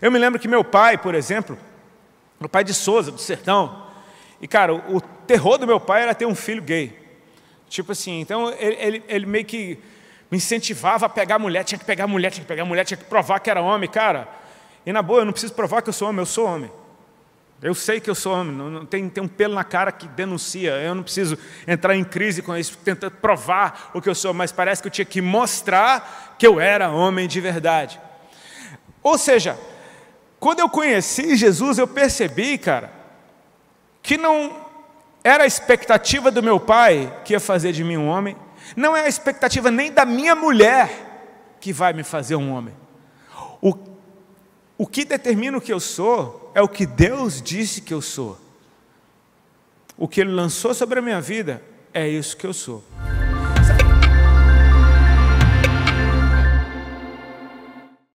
Eu me lembro que meu pai, por exemplo, meu pai de Souza, do sertão, e cara, o, o terror do meu pai era ter um filho gay. Tipo assim, então ele, ele, ele meio que me incentivava a pegar mulher, tinha que pegar mulher, tinha que pegar mulher, tinha que provar que era homem, cara. E na boa, eu não preciso provar que eu sou homem, eu sou homem. Eu sei que eu sou homem, não, não tem, tem, um pelo na cara que denuncia. Eu não preciso entrar em crise com isso, tentando provar o que eu sou, mas parece que eu tinha que mostrar que eu era homem de verdade. Ou seja, quando eu conheci Jesus, eu percebi, cara, que não era a expectativa do meu pai que ia fazer de mim um homem, não é a expectativa nem da minha mulher que vai me fazer um homem. O, o que determina o que eu sou é o que Deus disse que eu sou. O que Ele lançou sobre a minha vida é isso que eu sou.